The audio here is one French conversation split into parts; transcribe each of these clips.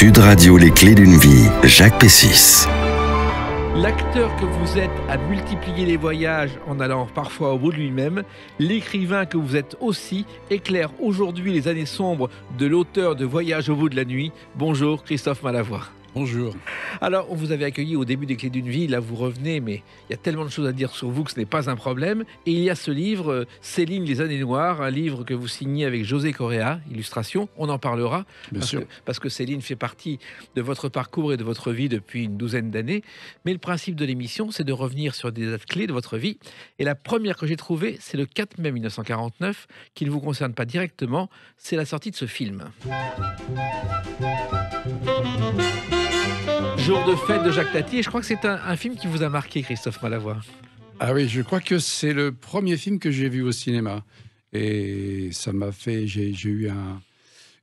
Sud Radio Les Clés d'une vie, Jacques Pessis. L'acteur que vous êtes a multiplié les voyages en allant parfois au bout de lui-même. L'écrivain que vous êtes aussi éclaire aujourd'hui les années sombres de l'auteur de Voyage au bout de la nuit. Bonjour Christophe Malavoie. Bonjour. Alors, on vous avait accueilli au début des Clés d'une vie. Là, vous revenez, mais il y a tellement de choses à dire sur vous que ce n'est pas un problème. Et il y a ce livre, euh, Céline, les années noires, un livre que vous signez avec José Correa, illustration. On en parlera. Bien parce, Que, parce que Céline fait partie de votre parcours et de votre vie depuis une douzaine d'années. Mais le principe de l'émission, c'est de revenir sur des dates clés de votre vie. Et la première que j'ai trouvée, c'est le 4 mai 1949, qui ne vous concerne pas directement. C'est la sortie de ce film. Jour de fête de Jacques Tati. Et je crois que c'est un, film qui vous a marqué, Christophe Malavoie. Ah oui, je crois que c'est le premier film que j'ai vu au cinéma. Et ça m'a fait. J'ai eu un,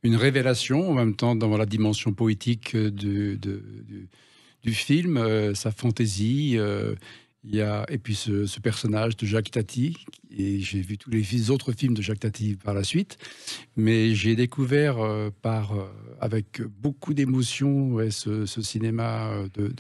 une révélation en même temps dans la dimension poétique de, de, du, film, euh, sa fantaisie. Euh, et puis ce, personnage de Jacques Tati, et j'ai vu tous les autres films de Jacques Tati par la suite, mais j'ai découvert euh, par, euh, avec beaucoup d'émotion ce, cinéma euh, de,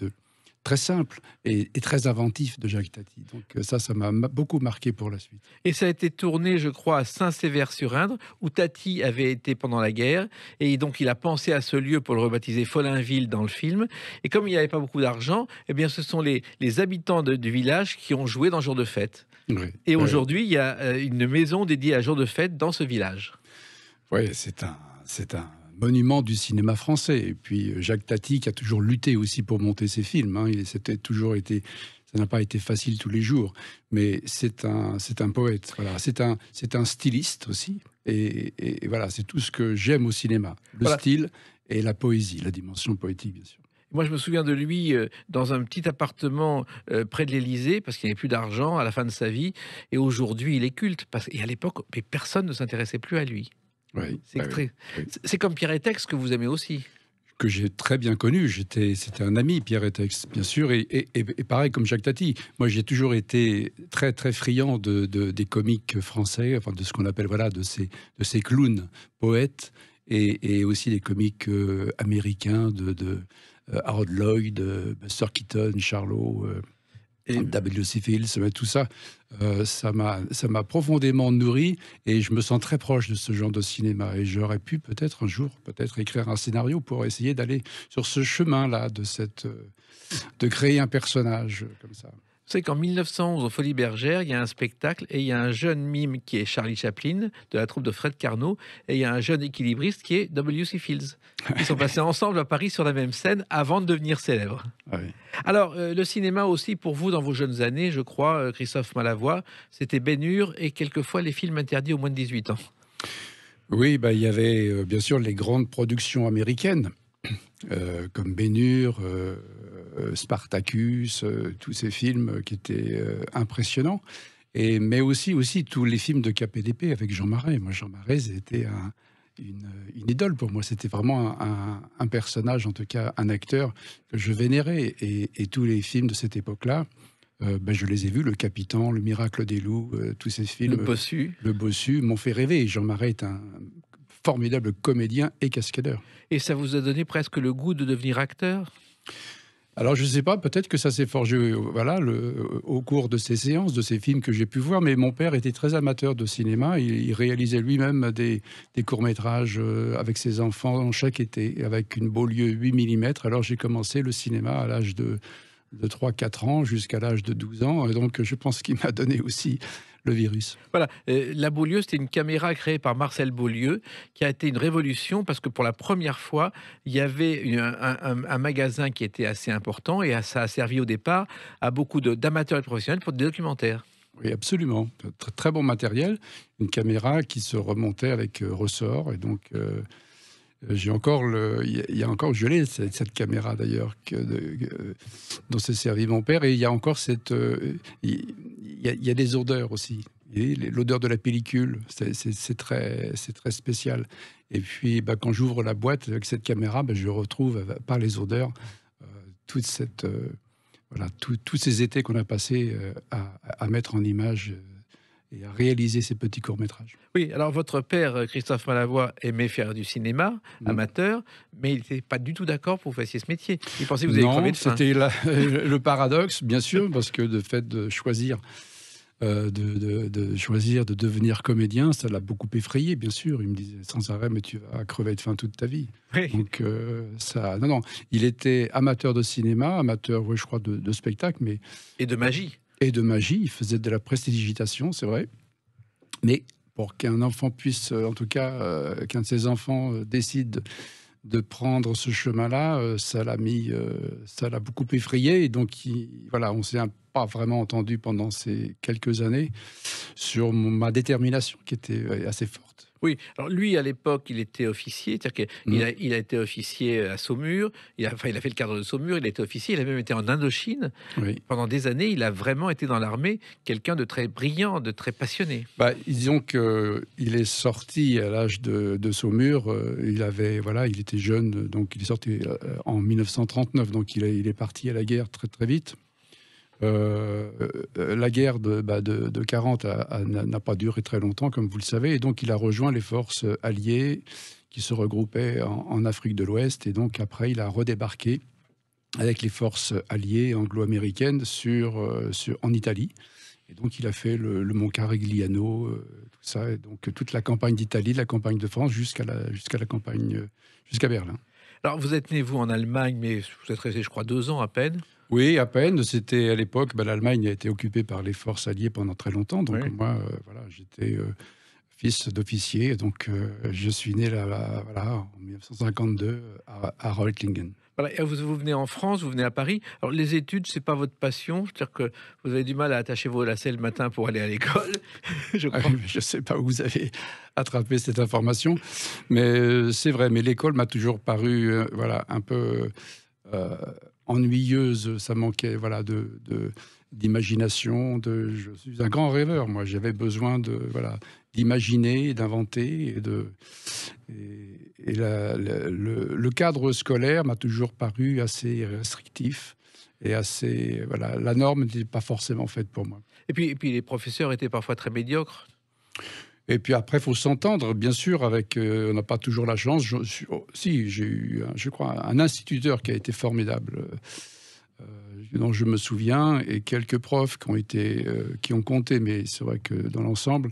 très simple et, très inventif de Jacques Tati. Donc euh, ça, ça m'a beaucoup marqué pour la suite. Et ça a été tourné, je crois, à saint sever sur indre où Tati avait été pendant la guerre. Et donc il a pensé à ce lieu pour le rebaptiser Folinville dans le film. Et comme il n'y avait pas beaucoup d'argent, eh bien ce sont les, habitants du village qui ont joué dans Jour de fête. et aujourd'hui, il y a euh, une maison dédiée à Jour de fête dans ce village. Oui, c'est un, c'est un, monument du cinéma français. Et puis euh, Jacques Tati qui a toujours lutté aussi pour monter ses films. Hein, il s'était toujours été ça n'a pas été facile tous les jours, mais c'est un, c'est un poète, c'est, un, c'est un styliste aussi, et, voilà, c'est tout ce que j'aime au cinéma, le style et la poésie, la dimension poétique bien sûr. Moi, je me souviens de lui euh, dans un petit appartement euh, près de l'Élysée, parce qu'il n'y avait plus d'argent à la fin de sa vie. Et aujourd'hui, il est culte. Et à l'époque, personne ne s'intéressait plus à lui c'est comme Pierre Etex que vous aimez aussi que j'ai très bien connu. J'étais, c'était un ami, Pierre Etex, bien sûr, et, pareil comme Jacques Tati. Moi, j'ai toujours été très très friand de, des comiques français, de ce qu'on appelle voilà de ces de ces clowns poètes et, aussi des comiques euh, américains de, euh, Harold Lloyd, Buster euh, Keaton, Charlot et ah W.C. Fields, tout euh, ça, m'a, ça m'a profondément nourri et je me sens très proche de ce genre de cinéma. Et j'aurais pu peut-être un jour, peut-être écrire un scénario pour essayer d'aller sur ce chemin-là, de, euh, de créer un personnage comme ça. C'est qu'en 1911, au Folies bergère il y a un spectacle et il y a un jeune mime qui est Charlie Chaplin, de la troupe de Fred Carnot, et il y a un jeune équilibriste qui est W.C. Fields. Ils sont passés ensemble à Paris sur la même scène avant de devenir célèbres. Ah Alors, euh, le cinéma aussi, pour vous, dans vos jeunes années, je crois, euh, Christophe Malavoie, c'était Bénure et quelquefois les films interdits aux moins de 18 ans. Oui, bah, il y avait euh, bien sûr les grandes productions américaines, comme Bénure, euh, Spartacus, euh, tous ces films qui étaient euh, impressionnants. mais aussi, tous les films de KPDP avec Jean Marais. Moi, Jean Marais, était une, idole pour moi. C'était vraiment un, personnage, en tout cas un acteur que je vénérais. Et, tous les films de cette époque-là, ben, je les ai vus, Le Capitan, Le Miracle des Loups, tous ces films. Le Bossu. Le Bossu m'ont fait rêver. Jean Marais est un formidable comédien et cascadeur. Et ça vous a donné presque le goût de devenir acteur alors je ne sais pas, peut-être que ça s'est forgé euh, voilà, euh, au cours de ces séances, de ces films que j'ai pu voir, mais mon père était très amateur de cinéma, il, réalisait lui-même des, courts-métrages euh, avec ses enfants chaque été, avec une Beaulieu 8 mm. Alors j'ai commencé le cinéma à l'âge de, de 3-4 ans jusqu'à l'âge de 12 ans, et donc je pense qu'il m'a donné aussi virus. Voilà, euh, la Beaulieu, c'était une caméra créée par Marcel Beaulieu qui a été une révolution parce que pour la première fois, il y avait un, magasin qui était assez important et ça a servi au départ à beaucoup d'amateurs et de professionnels pour des documentaires. Oui, absolument. Très, bon matériel, une caméra qui se remontait avec euh, ressort et donc. Euh, euh, j'ai encore le, il y a encore, je l'ai cette, caméra d'ailleurs que, dont s'est servi mon père, et il y a encore cette, euh, il y, a, des odeurs aussi. L'odeur de la pellicule, c'est très, très spécial. Et puis, bah, quand j'ouvre la boîte avec cette caméra, bah, je retrouve euh, par les odeurs toute cette, voilà, tous ces étés qu'on a passé à, à mettre en image et à réaliser ces petits courts-métrages. Oui, alors votre père, Christophe Malavoie, aimait faire du cinéma amateur, mais il n'était pas du tout d'accord pour que vous fassiez ce métier. Il pensait que vous aviez envie de c'était euh, le paradoxe, bien sûr, parce que le fait de choisir... Euh, de, choisir de devenir comédien, ça l'a beaucoup effrayé, bien sûr. Il me disait sans arrêt, mais tu vas crever de faim toute ta vie. Donc, euh, ça. Non, non. Il était amateur de cinéma, amateur, oui, je crois, de, de spectacle, mais. Et de magie et de magie. Il faisait de la prestidigitation, c'est vrai. Mais pour qu'un enfant puisse, euh, en tout cas, euh, qu'un de ses enfants euh, décide de prendre ce chemin-là, ça l'a mis, ça l'a beaucoup effrayé. Et donc, voilà, on s'est pas vraiment entendu pendant ces quelques années sur ma détermination qui était assez forte oui, alors lui, à l'époque, il était officier, mmh. il a été officier euh, à Saumur, il a, fait le cadre de Saumur, il a été officier, il a même été en Indochine. Pendant des années, il a vraiment été dans l'armée quelqu'un de très brillant, de très passionné. Bah, disons qu'il est sorti à l'âge de, Saumur, euh, il avait, voilà, il était jeune, donc il est sorti euh, en 1939, donc il est, il est parti à la guerre très très vite. Euh, euh, la guerre de, 40 bah, n'a pas duré très longtemps, comme vous le savez, et donc il a rejoint les forces euh, alliées qui se regroupaient en, Afrique de l'Ouest, et donc après il a redébarqué avec les forces alliées anglo-américaines en Italie. Et donc, il a fait le, Mont Carigliano, tout ça. Et donc, toute la campagne d'Italie, la campagne de France, jusqu'à la, campagne, jusqu'à Berlin. Alors, vous êtes né, vous, en Allemagne, mais vous êtes resté, je crois, deux ans à peine. Oui, à peine. C'était à l'époque, bah, l'Allemagne a été occupée par les forces alliées pendant très longtemps. Donc moi, euh, voilà, j'étais euh, fils d'officier. Donc euh, je suis né là, voilà, en 1952 à, Reutlingen. vous, venez en France, vous venez à Paris. Alors, les études, c'est pas votre passion. Je veux dire que vous avez du mal à attacher vos lacets le matin pour aller à l'école. je ne ah sais pas où vous avez attrapé cette information, mais c'est vrai. Mais l'école m'a toujours paru, voilà, un peu ennuyeuse. Ça manquait voilà, de, d'imagination. je suis un grand rêveur, moi. J'avais besoin de voilà d'imaginer, d'inventer et de. le, cadre scolaire m'a toujours paru assez restrictif et assez voilà. La norme n'était pas forcément faite pour moi. Et puis, et puis les professeurs étaient parfois très médiocres. Et puis après, il faut s'entendre, bien sûr, avec. Euh, on n'a pas toujours la chance. Oh, si, j'ai eu, je crois, un instituteur qui a été formidable, euh, euh, dont je me souviens, et quelques profs qui ont, été, qui ont compté, mais c'est vrai que dans l'ensemble,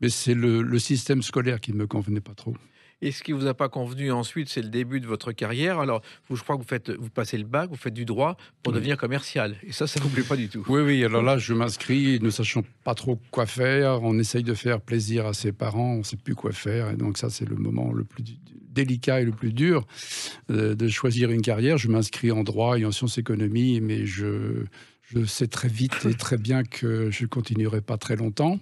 mais c'est le, le, système scolaire qui ne me convenait pas trop. Et ce qui vous a pas convenu ensuite, c'est le début de votre carrière. Alors, vous, je crois que vous, faites, vous passez le bac, vous faites du droit pour devenir commercial. Et ça, ça ne vous plaît pas du tout. Oui, oui. Alors là, je m'inscris, ne sachant pas trop quoi faire. On essaye de faire plaisir à ses parents, on ne sait plus quoi faire. Et donc, ça, c'est le moment le plus délicat et le plus dur euh, de choisir une carrière. Je m'inscris en droit et en sciences économie, mais je, je sais très vite et très bien que je continuerai pas très longtemps.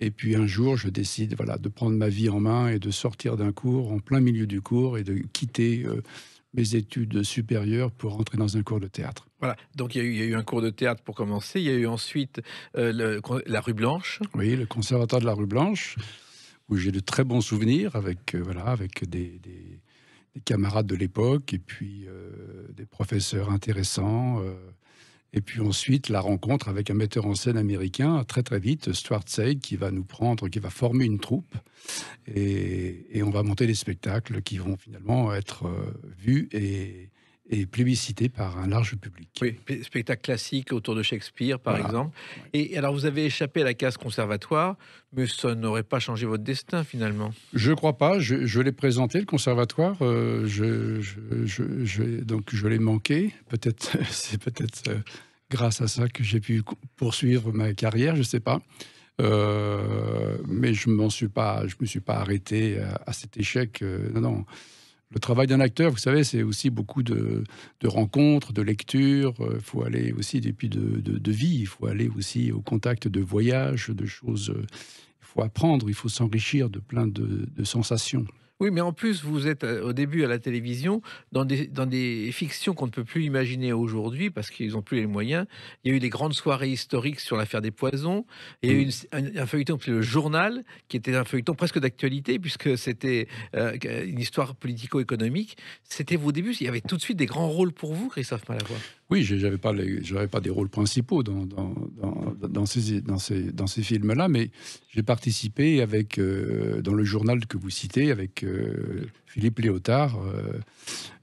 Et puis un jour, je décide voilà, de prendre ma vie en main et de sortir d'un cours, en plein milieu du cours, et de quitter euh, mes études supérieures pour rentrer dans un cours de théâtre. Voilà, donc il y, a eu, eu un cours de théâtre pour commencer, il y a eu ensuite euh, la rue Blanche. Oui, le conservatoire de la rue Blanche, où j'ai de très bons souvenirs avec, euh, voilà, avec des, des camarades de l'époque et puis des professeurs intéressants. Et puis ensuite, la rencontre avec un metteur en scène américain, très très vite, Stuart Seig, qui va nous prendre, qui va former une troupe. Et, on va monter des spectacles qui vont finalement être euh, vus et, et plébiscité par un large public. Oui, spectacle classique autour de Shakespeare, par exemple. Et alors, vous avez échappé à la case conservatoire, mais ça n'aurait pas changé votre destin, finalement Je crois pas. Je, l'ai présenté, le conservatoire. Euh, je, je, donc, je l'ai manqué. Peut-être, c'est peut-être euh, grâce à ça que j'ai pu poursuivre ma carrière, je ne sais pas. Euh, mais je ne suis pas, je me suis pas arrêté à, à cet échec. non, non le travail d'un acteur, vous savez, c'est aussi beaucoup de, rencontres, de lectures. Euh, il faut aller aussi, depuis de, de, vie, il faut aller aussi au contact de voyages, de choses. Euh, il faut apprendre, il faut s'enrichir de plein de, sensations. Oui, mais en plus, vous êtes euh, au début à la télévision dans des, dans des fictions qu'on ne peut plus imaginer aujourd'hui parce qu'ils n'ont plus les moyens. Il y a eu des grandes soirées historiques sur l'affaire des poisons. Il y a eu mm. une, un, feuilleton c'est le journal, qui était un feuilleton presque d'actualité puisque c'était euh, une histoire politico-économique. C'était vos débuts. Il y avait tout de suite des grands rôles pour vous, Christophe Malavoie. Oui, je n'avais pas, pas des rôles principaux dans, dans, dans, ces, dans ces, dans ces films-là, mais j'ai participé avec, euh, dans le journal que vous citez, avec euh, Philippe Léotard, euh,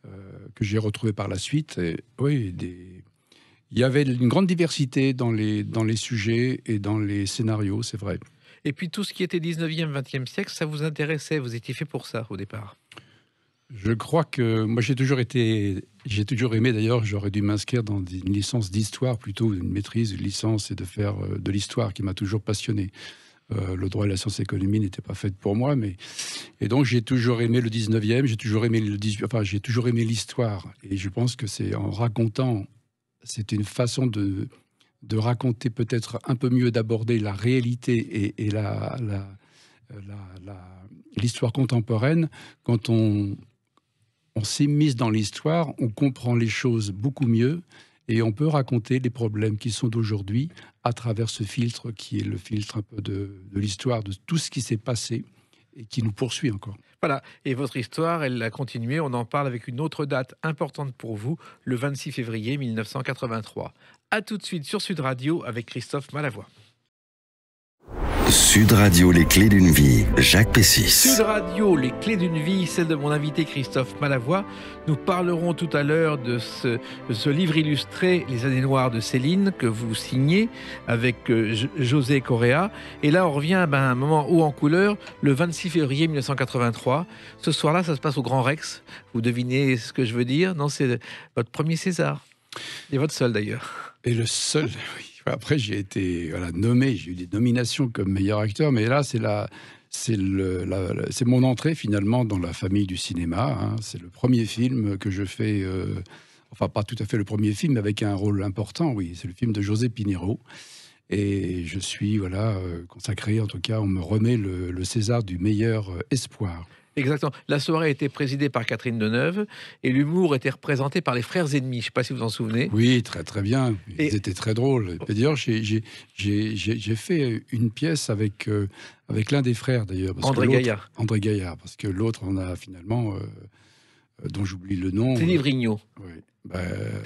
euh, que j'ai retrouvé par la suite. oui, il y avait une grande diversité dans les, dans les sujets et dans les scénarios, c'est vrai. Et puis tout ce qui était 19e, 20e siècle, ça vous intéressait, vous étiez fait pour ça au départ je crois que moi j'ai toujours été, j'ai toujours aimé d'ailleurs, j'aurais dû m'inscrire dans une licence d'histoire plutôt, une maîtrise, une licence et de faire de l'histoire qui m'a toujours passionné. Euh, le droit et la science économie n'étaient pas faites pour moi, mais et donc j'ai toujours aimé le 19e, j'ai toujours aimé le 18, enfin j'ai toujours aimé l'histoire, et je pense que c'est en racontant, c'est une façon de de raconter peut-être un peu mieux, d'aborder la réalité et, la, l'histoire contemporaine, quand on, on mis dans l'histoire, on comprend les choses beaucoup mieux et on peut raconter les problèmes qui sont d'aujourd'hui à travers ce filtre qui est le filtre un peu de, l'histoire, de tout ce qui s'est passé et qui nous poursuit encore. Voilà, et votre histoire, elle a continué, on en parle avec une autre date importante pour vous, le 26 février 1983. À tout de suite sur Sud Radio avec Christophe Malavoie. Sud Radio, les clés d'une vie, Jacques Pessis. Sud Radio, les clés d'une vie, celle de mon invité Christophe Malavoie. Nous parlerons tout à l'heure de ce, livre illustré, Les années noires de Céline, que vous signez avec euh, José Correa. Et là, on revient ben, à un moment haut en couleur, le 26 février 1983. Ce soir-là, ça se passe au Grand Rex. Vous devinez ce que je veux dire Non, c'est votre premier César. Et votre seul d'ailleurs. Et le seul, oui. Après, j'ai été nommé, j'ai eu des nominations comme meilleur acteur, mais là, c'est la, c'est, mon entrée finalement dans la famille du cinéma. Hein. C'est le premier film que je fais, euh, enfin pas tout à fait le premier film, mais avec un rôle important, oui. C'est le film de José Pinero. Et je suis voilà euh, consacré, en tout cas, on me remet le, le César du meilleur euh, espoir. Exactement. La soirée était présidée par Catherine Deneuve et l'humour était représenté par les frères ennemis. Je ne sais pas si vous en souvenez. Oui, très très bien. Ils étaient très drôles. D'ailleurs, j'ai fait une pièce avec, euh, avec l'un des frères, d'ailleurs. André Gaillard. André Gaillard, parce que l'autre, on a finalement... Euh, euh, dont j'oublie le nom. C'est bah,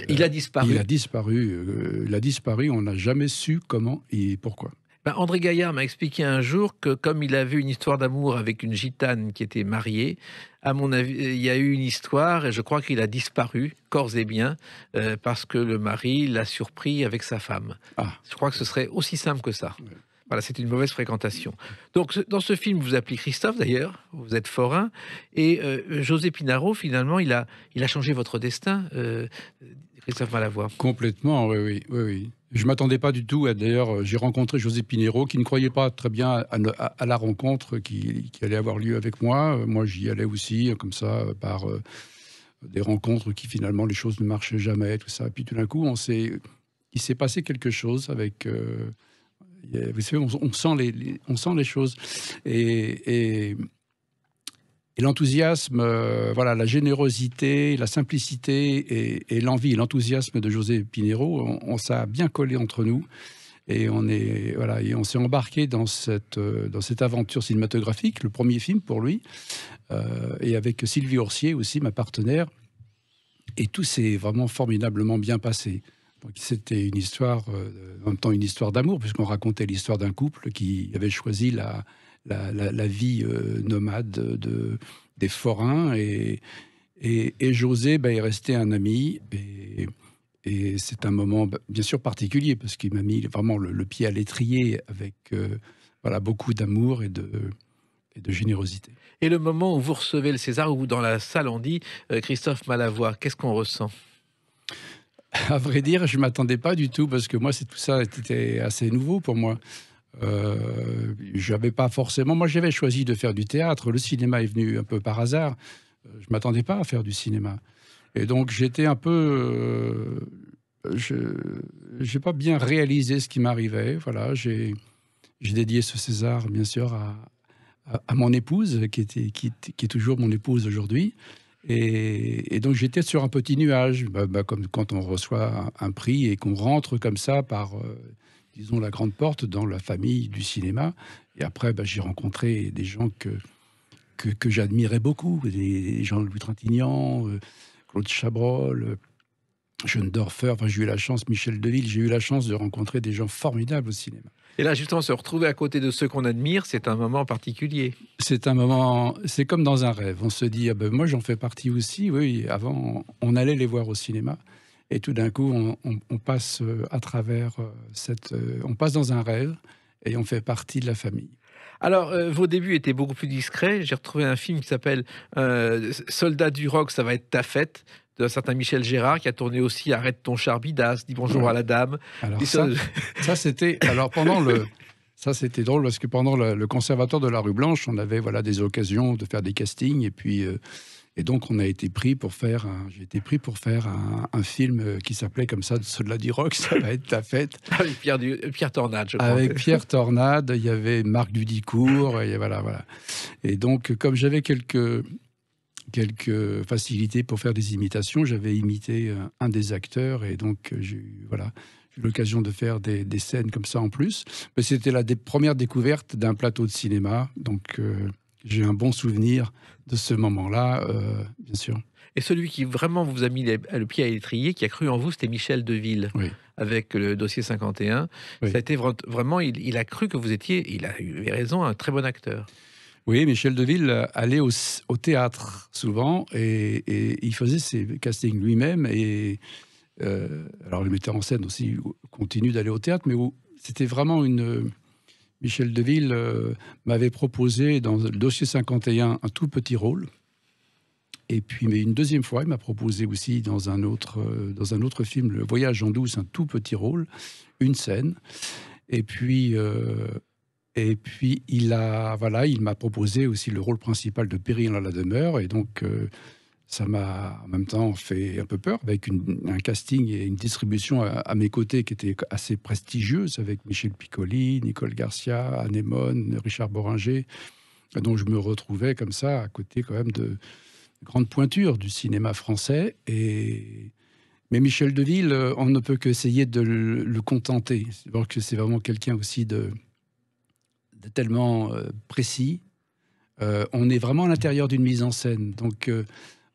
il a disparu. Il a disparu. il a disparu. On n'a jamais su comment et pourquoi. Ben, André Gaillard m'a expliqué un jour que comme il avait une histoire d'amour avec une gitane qui était mariée, à mon avis, euh, il y a eu une histoire et je crois qu'il a disparu, corps et bien, euh, parce que le mari l'a surpris avec sa femme. Ah. Je crois que ce serait aussi simple que ça. Voilà, c'est une mauvaise fréquentation. Donc, dans ce film, vous appelez Christophe d'ailleurs, vous êtes forain, et euh, José Pinaro, finalement, il a, il a changé votre destin, Christophe Malavoie. Complètement, oui, oui. oui. Je m'attendais pas du tout. D'ailleurs, euh, j'ai rencontré José Pinero, qui ne croyait pas très bien à, la rencontre qui, allait avoir lieu avec moi. Euh, moi, j'y allais aussi, euh, comme ça, par des rencontres qui finalement les choses ne marchaient jamais, tout ça. Et puis tout d'un coup, il s'est passé quelque chose avec. vous savez, on, sent les, les, on sent les choses. Et, et et l'enthousiasme, euh, voilà, la générosité, la simplicité et, et l'envie, l'enthousiasme de José Pinero, on, s'a bien collé entre nous. Et on est voilà, s'est embarqué dans cette euh, dans cette aventure cinématographique, le premier film pour lui, euh, et avec Sylvie Orsier aussi, ma partenaire. Et tout s'est vraiment formidablement bien passé. c'était une histoire, en même temps une histoire d'amour, puisqu'on racontait l'histoire d'un couple qui avait choisi la la, vie euh, nomade de, des forains. Et, et, José bah, est resté un ami. Et, c'est un moment, bah, bien sûr, particulier, parce qu'il m'a mis vraiment le, pied à l'étrier avec euh, voilà, beaucoup d'amour et de, de générosité. Et le moment où vous recevez le César, ou dans la salle, on dit euh, Christophe Malavoie, qu'est-ce qu'on ressent À vrai dire, je ne m'attendais pas du tout, parce que moi, tout ça était assez nouveau pour moi. Euh, j'avais pas forcément. Moi, j'avais choisi de faire du théâtre. Le cinéma est venu un peu par hasard. Euh, je m'attendais pas à faire du cinéma. Et donc, j'étais un peu. Euh, je n'ai pas bien réalisé ce qui m'arrivait. Voilà, j'ai dédié ce César, bien sûr, à, à, mon épouse, qui, était, qui, est toujours mon épouse aujourd'hui. Et, donc j'étais sur un petit nuage, bah, bah, comme quand on reçoit un, prix et qu'on rentre comme ça par disons, la grande porte dans la famille du cinéma. Et après, bah, j'ai rencontré des gens que, que, j'admirais beaucoup, des, gens Jean-Louis Trintignant, euh, Claude Chabrol, John euh, Dorfer. j'ai eu la chance, Michel Deville, j'ai eu la chance de rencontrer des gens formidables au cinéma. Et là, justement, se retrouver à côté de ceux qu'on admire, c'est un moment particulier. C'est un moment, c'est comme dans un rêve. On se dit, ah ben, moi, j'en fais partie aussi. Oui, avant, on allait les voir au cinéma. Et tout d'un coup, on, passe euh, à travers euh, cette, euh, on passe dans un rêve et on fait partie de la famille. Alors, vos débuts étaient beaucoup plus discrets. J'ai retrouvé un film qui s'appelle euh, Soldats du rock, ça va être ta fête d'un certain Michel Gérard qui a tourné aussi Arrête ton char dis bonjour à la dame. Alors ça, ça c'était alors pendant le ça c'était drôle parce que pendant le, conservatoire de la rue Blanche, on avait voilà des occasions de faire des castings et puis et donc, on a été pris pour faire, j'ai été pris pour faire un, film euh, qui s'appelait comme ça, Cela du rock, ça va être ta fête. Avec Pierre, du, Pierre Tornade, je crois. Avec Pierre Tornade, il y avait Marc Dudicourt, et voilà, voilà. Et donc, comme j'avais quelques, quelques facilités pour faire des imitations, j'avais imité euh, un des acteurs, et donc, euh, j'ai eu, voilà, l'occasion de faire des, scènes comme ça en plus. Mais c'était la première découverte d'un plateau de cinéma, donc... j'ai un bon souvenir de ce moment-là, euh, bien sûr. Et celui qui vraiment vous a mis le pied à l'étrier, qui a cru en vous, c'était Michel Deville, avec le dossier 51. Ça a été vraiment, il, a cru que vous étiez, il a eu raison, un très bon acteur. Oui, Michel Deville euh, allait au, théâtre souvent et, il faisait ses castings lui-même. Et euh, alors, le metteur en scène aussi continue d'aller au théâtre, mais c'était vraiment une Michel Deville euh, m'avait proposé dans le dossier 51 un tout petit rôle. Et puis, mais une deuxième fois, il m'a proposé aussi dans un autre, euh, dans un autre film, Le Voyage en douce, un tout petit rôle, une scène. Et puis, euh, et puis il a, voilà, il m'a proposé aussi le rôle principal de Péril à la demeure. Et donc, ça m'a en même temps fait un peu peur, avec un casting et une distribution à, mes côtés qui était assez prestigieuse, avec Michel Piccoli, Nicole Garcia, Anémone, Richard Boringer, dont je me retrouvais comme ça à côté quand même de grandes pointures du cinéma français. Et mais Michel Deville, euh, on ne peut qu'essayer de le, le contenter. que c'est vraiment quelqu'un aussi de, tellement euh, précis. Euh, on est vraiment à l'intérieur d'une mise en scène, donc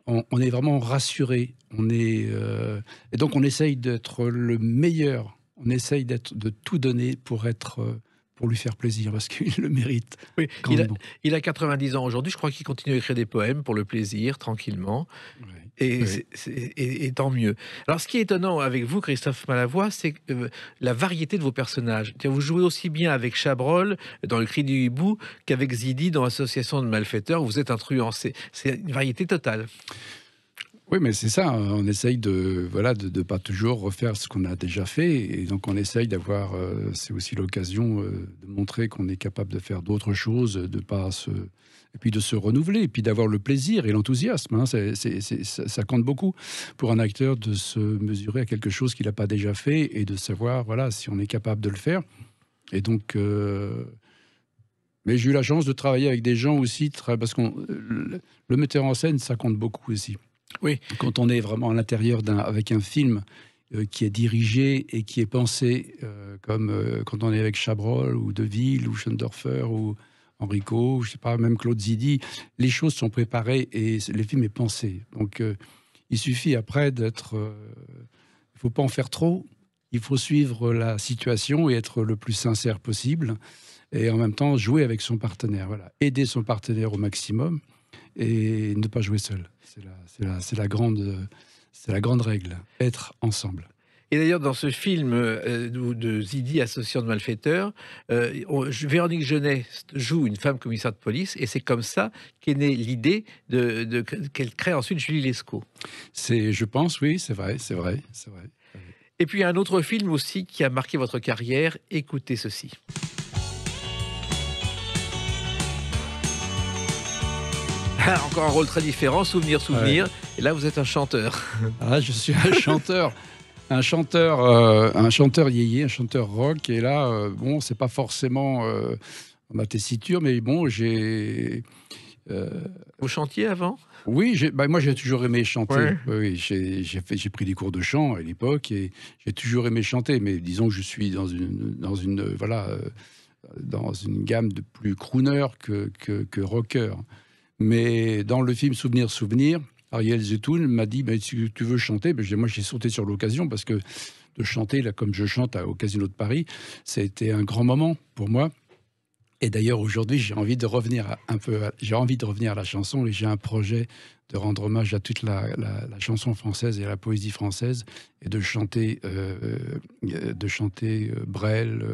on, est vraiment rassuré. On est, euh, et donc, on essaye d'être le meilleur. On essaye de tout donner pour être. Euh, pour lui faire plaisir, parce qu'il le mérite. il, a, il, a, 90 ans aujourd'hui, je crois qu'il continue à écrire des poèmes pour le plaisir, tranquillement. Et, tant mieux. Alors, ce qui est étonnant avec vous, Christophe Malavoie, c'est euh, la variété de vos personnages. Vous jouez aussi bien avec Chabrol dans Le Cri du Hibou qu'avec Zidi dans Association de malfaiteurs. Vous êtes un truand. C'est une variété totale. Oui, mais c'est ça. Hein. On essaye de voilà de, pas toujours refaire ce qu'on a déjà fait, et donc on essaye d'avoir. Euh, c'est aussi l'occasion euh, de montrer qu'on est capable de faire d'autres choses, de pas se et puis de se renouveler, et puis d'avoir le plaisir et l'enthousiasme. Hein. c'est, ça, compte beaucoup pour un acteur de se mesurer à quelque chose qu'il n'a pas déjà fait et de savoir voilà si on est capable de le faire. Et donc. Euh, mais j'ai eu la chance de travailler avec des gens aussi, parce que le metteur en scène, ça compte beaucoup aussi. Oui. Quand on est vraiment à l'intérieur d'un, avec un film euh, qui est dirigé et qui est pensé, euh, comme quand on est avec Chabrol ou Deville ou Schoendorfer ou Enrico, je sais pas, même Claude Zidi, les choses sont préparées et le film est pensé. Donc euh, il suffit après d'être. Euh, il faut pas en faire trop. Il faut suivre la situation et être le plus sincère possible. Et en même temps, jouer avec son partenaire. Voilà. Aider son partenaire au maximum et ne pas jouer seul. C'est la, la grande règle. Être ensemble. Et d'ailleurs, dans ce film euh, de Zidi, associant de malfaiteurs, euh, Véronique Jeunet joue une femme commissaire de police, et c'est comme ça qu'est née l'idée de, qu'elle crée ensuite Julie Lescaut. C'est, je pense, oui, c'est vrai, c'est vrai, c'est vrai. Et puis, il y a un autre film aussi qui a marqué votre carrière, écoutez ceci. Ah, encore un rôle très différent, souvenir, souvenir. Et là, vous êtes un chanteur. Ah, je suis un chanteur un chanteur, euh, un chanteur yéyé, un chanteur rock. Et là, euh, bon, c'est pas forcément euh, ma tessiture, mais bon, j'ai. Vous chantiez avant Oui, bah, moi j'ai toujours aimé chanter. Oui, j'ai fait, j'ai pris des cours de chant à l'époque et j'ai toujours aimé chanter. Mais disons que je suis dans une, dans une, voilà, dans une gamme de plus crooner que, que, que rocker. Mais dans le film Souvenir, Souvenir, Ariel Zetoun m'a dit bah, tu veux chanter, bah, moi j'ai sauté sur l'occasion parce que de chanter là comme je chante au Casino de Paris, ça a été un grand moment pour moi. Et d'ailleurs aujourd'hui, j'ai envie de revenir à, un peu, j'ai envie de revenir la chanson et j'ai un projet de rendre hommage à toute la, chanson française et à la poésie française et de chanter, euh, euh, de chanter euh, Brel,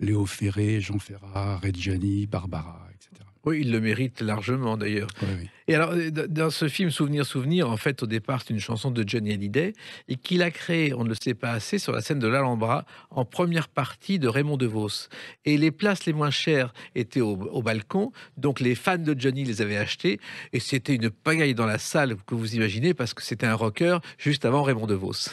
Léo Ferré, Jean Ferrat, Reggiani, Barbara, etc. Oui, il le mérite largement d'ailleurs. Oui, oui. Et alors, euh, dans ce film Souvenir, Souvenir, en fait, au départ, c'est une chanson de Johnny Hallyday et qu'il a créée, on ne le sait pas assez, sur la scène de l'Alhambra en première partie de Raymond DeVos. Et les places les moins chères étaient au, balcon, donc les fans de Johnny les avaient achetées et c'était une pagaille dans la salle que vous imaginez parce que c'était un rocker juste avant Raymond DeVos.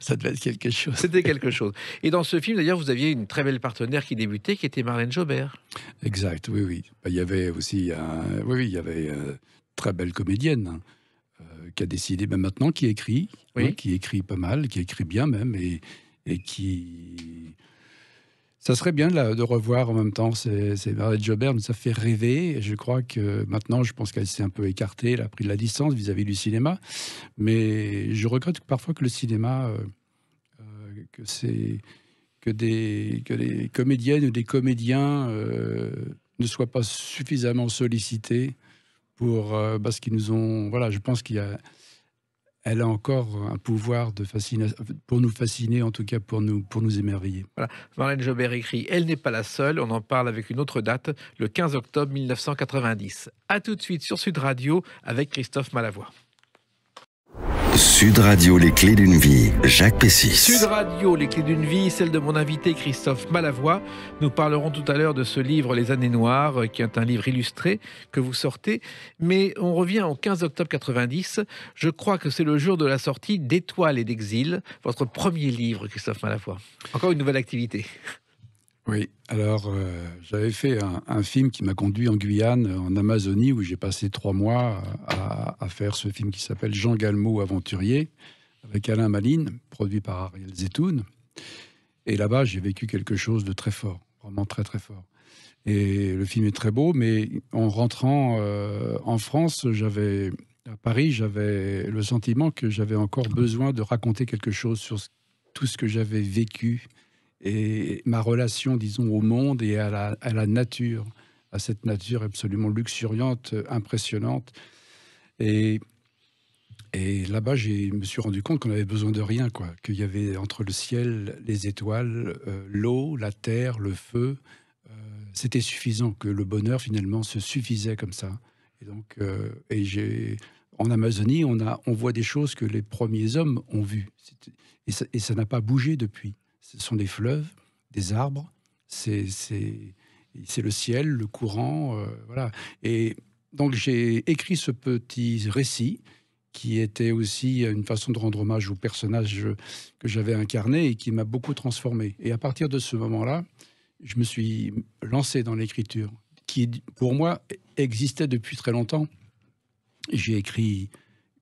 Ça devait être quelque chose. C'était quelque chose. Et dans ce film, d'ailleurs, vous aviez une très belle partenaire qui débutait, qui était Marlène Jobert. Exact, oui, oui. Bah, il y avait aussi un... Oui, oui, il y avait euh, très belle comédienne, hein, euh, qui a décidé, ben maintenant, qui écrit, hein, qui écrit pas mal, qui écrit bien même, et, qui. Ça serait bien de revoir en même temps c'est Marlène Jobert, ça fait rêver. Je crois que maintenant, je pense qu'elle s'est un peu écartée, elle a pris de la distance vis-à-vis du cinéma. Mais je regrette parfois que le cinéma, euh, que, des, que les comédiennes ou des comédiens ne soient pas suffisamment sollicités pour euh, parce qu'ils nous ont. Voilà, je pense qu'il y a. Elle a encore un pouvoir de pour nous fasciner, en tout cas pour nous, pour nous émerveiller. Voilà. Marlène Jobert écrit Elle n'est pas la seule. On en parle avec une autre date, le 15 octobre 1990. À tout de suite sur Sud Radio avec Christophe Malavoie. Sud Radio, les clés d'une vie, Jacques Pessis. Sud Radio, les clés d'une vie, celle de mon invité Christophe Malavoie. Nous parlerons tout à l'heure de ce livre Les années noires, euh, qui est un livre illustré que vous sortez. Mais on revient au 15 octobre 90. Je crois que c'est le jour de la sortie d'Étoiles et d'Exil, votre premier livre, Christophe Malavoie. Encore une nouvelle activité. Oui, alors euh, j'avais fait un, film qui m'a conduit en Guyane, en Amazonie, où j'ai passé trois mois à, faire ce film qui s'appelle Jean Galmo Aventurier, avec Alain Maline, produit par Ariel Zetoun. Et là-bas, j'ai vécu quelque chose de très fort, vraiment très très fort. Et le film est très beau, mais en rentrant euh, en France, j'avais à Paris, j'avais le sentiment que j'avais encore besoin de raconter quelque chose sur tout ce que j'avais vécu et ma relation, disons, au monde et à la, nature, à cette nature absolument luxuriante, euh, impressionnante. Et, là-bas, je me suis rendu compte qu'on avait besoin de rien, quoi. Qu'il y avait entre le ciel, les étoiles, euh, l'eau, la terre, le feu. Euh, c'était suffisant que le bonheur finalement se suffisait comme ça. Et donc, et j'ai en Amazonie, on, a, on voit des choses que les premiers hommes ont vues. Et ça n'a pas bougé depuis ce sont des fleuves, des arbres, c'est le ciel, le courant, euh, voilà. Et donc j'ai écrit ce petit récit qui était aussi une façon de rendre hommage au personnage que j'avais incarné et qui m'a beaucoup transformé. Et à partir de ce moment-là, je me suis lancé dans l'écriture, qui pour moi existait depuis très longtemps. J'ai écrit,